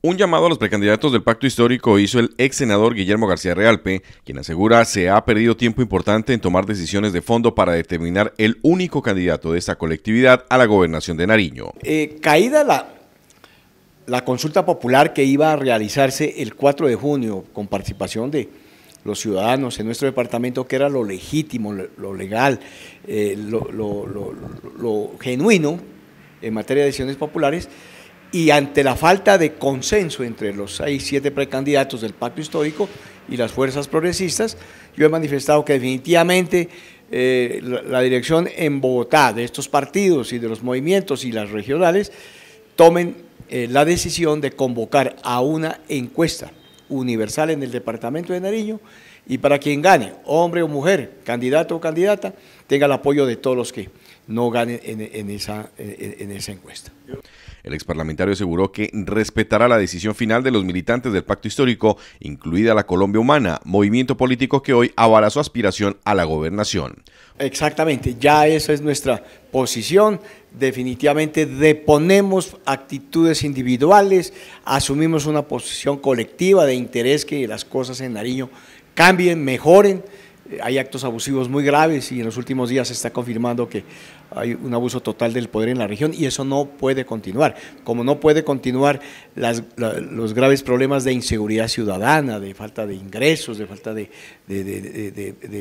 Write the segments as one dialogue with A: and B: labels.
A: Un llamado a los precandidatos del pacto histórico hizo el ex senador Guillermo García Realpe, quien asegura se ha perdido tiempo importante en tomar decisiones de fondo para determinar el único candidato de esta colectividad a la gobernación de Nariño. Eh, caída la, la consulta
B: popular que iba a realizarse el 4 de junio con participación de los ciudadanos en nuestro departamento, que era lo legítimo, lo, legal, eh, lo genuino en materia de decisiones populares, y ante la falta de consenso entre los seis, siete precandidatos del pacto histórico y las fuerzas progresistas, yo he manifestado que definitivamente eh, la, dirección en Bogotá de estos partidos y de los movimientos y las regionales tomen eh, la decisión de convocar a una encuesta universal en el departamento de Nariño y para quien gane, hombre o mujer, candidato o candidata, tenga el apoyo de todos los que no gane en, esa, en, esa encuesta.
A: El parlamentario aseguró que respetará la decisión final de los militantes del pacto histórico, incluida la Colombia Humana, movimiento político que hoy avala su aspiración a la gobernación.
B: Exactamente, ya esa es nuestra posición. Definitivamente deponemos actitudes individuales, asumimos una posición colectiva de interés que las cosas en Nariño cambien, mejoren hay actos abusivos muy graves y en los últimos días se está confirmando que hay un abuso total del poder en la región y eso no puede continuar. Como no puede continuar los graves problemas de inseguridad ciudadana, de falta de ingresos, de falta de,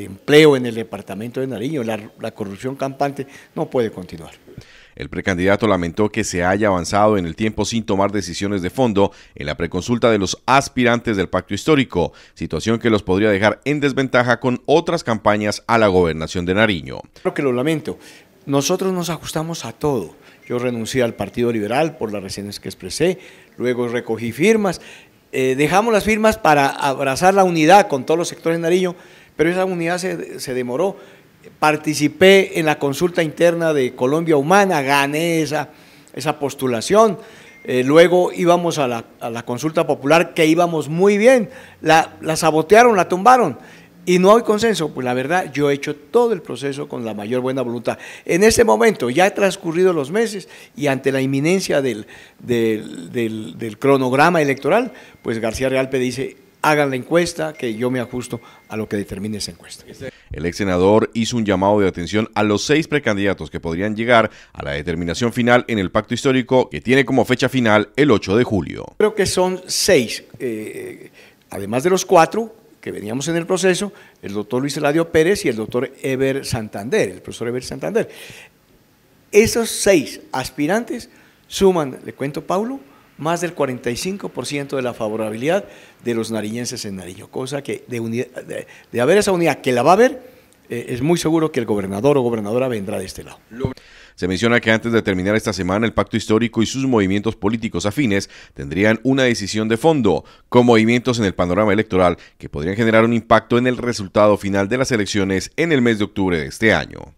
B: empleo en el departamento de Nariño, la corrupción campante no puede continuar.
A: El precandidato lamentó que se haya avanzado en el tiempo sin tomar decisiones de fondo en la preconsulta de los aspirantes del pacto histórico, situación que los podría dejar en desventaja con otras campañas a la gobernación de Nariño.
B: Creo que lo lamento. Nosotros nos ajustamos a todo. Yo renuncié al Partido Liberal por las razones que expresé, luego recogí firmas, eh, dejamos las firmas para abrazar la unidad con todos los sectores de Nariño, pero esa unidad se, se demoró participé en la consulta interna de Colombia Humana, gané esa, esa postulación. Eh, luego íbamos a la, consulta popular, que íbamos muy bien. La, sabotearon, la tumbaron. Y no hay consenso. Pues la verdad, yo he hecho todo el proceso con la mayor buena voluntad. En este momento, ya he transcurrido los meses y ante la inminencia del, del, del cronograma electoral, pues García Realpe dice, hagan la encuesta, que yo me ajusto a lo que determine
A: esa encuesta. El ex senador hizo un llamado de atención a los seis precandidatos que podrían llegar a la determinación final en el pacto histórico que tiene como fecha final el 8 de julio. Creo que
B: son seis, eh, además de los cuatro que veníamos en el proceso, el doctor Luis Eladio Pérez y el doctor Eber Santander, el profesor Eber Santander. Esos seis aspirantes suman, le cuento Paulo, más del 45% de la favorabilidad de los nariñenses en Nariño, cosa que de, de, haber esa unidad que la va a haber, eh, es muy seguro que el gobernador o gobernadora vendrá de este lado.
A: Se menciona que antes de terminar esta semana, el pacto histórico y sus movimientos políticos afines tendrían una decisión de fondo, con movimientos en el panorama electoral que podrían generar un impacto en el resultado final de las elecciones en el mes de octubre de este año.